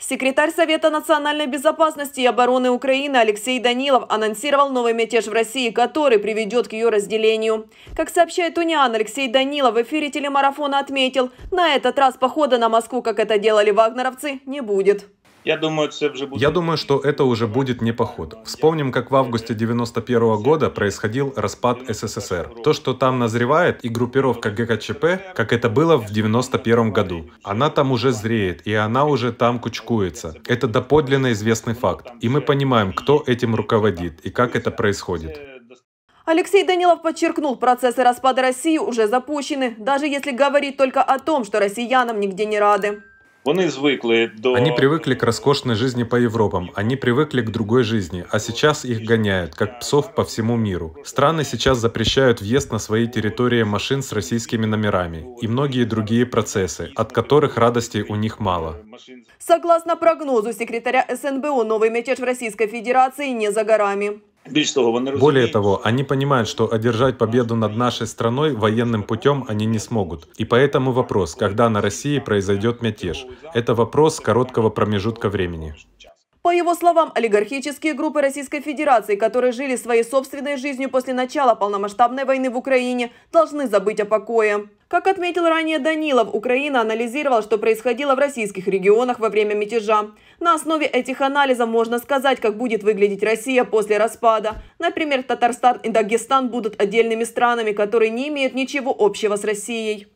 Секретарь Совета национальной безопасности и обороны Украины Алексей Данилов анонсировал новый мятеж в России, который приведет к ее разделению. Как сообщает Униан, Алексей Данилов в эфире телемарафона отметил, на этот раз похода на Москву, как это делали вагнеровцы, не будет. Я думаю, Я думаю, что это уже будет не поход. Вспомним, как в августе 91 -го года происходил распад СССР. То, что там назревает, и группировка ГКЧП, как это было в 91 году. Она там уже зреет, и она уже там кучкуется. Это доподлинно известный факт. И мы понимаем, кто этим руководит и как это происходит. Алексей Данилов подчеркнул, процессы распада России уже запущены, даже если говорить только о том, что россиянам нигде не рады. Они привыкли к роскошной жизни по Европам, они привыкли к другой жизни, а сейчас их гоняют, как псов по всему миру. Страны сейчас запрещают въезд на свои территории машин с российскими номерами и многие другие процессы, от которых радости у них мало. Согласно прогнозу секретаря СНБО, новый мятеж в Российской Федерации не за горами. Более того, они понимают, что одержать победу над нашей страной военным путем они не смогут. И поэтому вопрос, когда на России произойдет мятеж, это вопрос короткого промежутка времени. По его словам, олигархические группы Российской Федерации, которые жили своей собственной жизнью после начала полномасштабной войны в Украине, должны забыть о покое. Как отметил ранее Данилов, Украина анализировала, что происходило в российских регионах во время мятежа. На основе этих анализов можно сказать, как будет выглядеть Россия после распада. Например, Татарстан и Дагестан будут отдельными странами, которые не имеют ничего общего с Россией.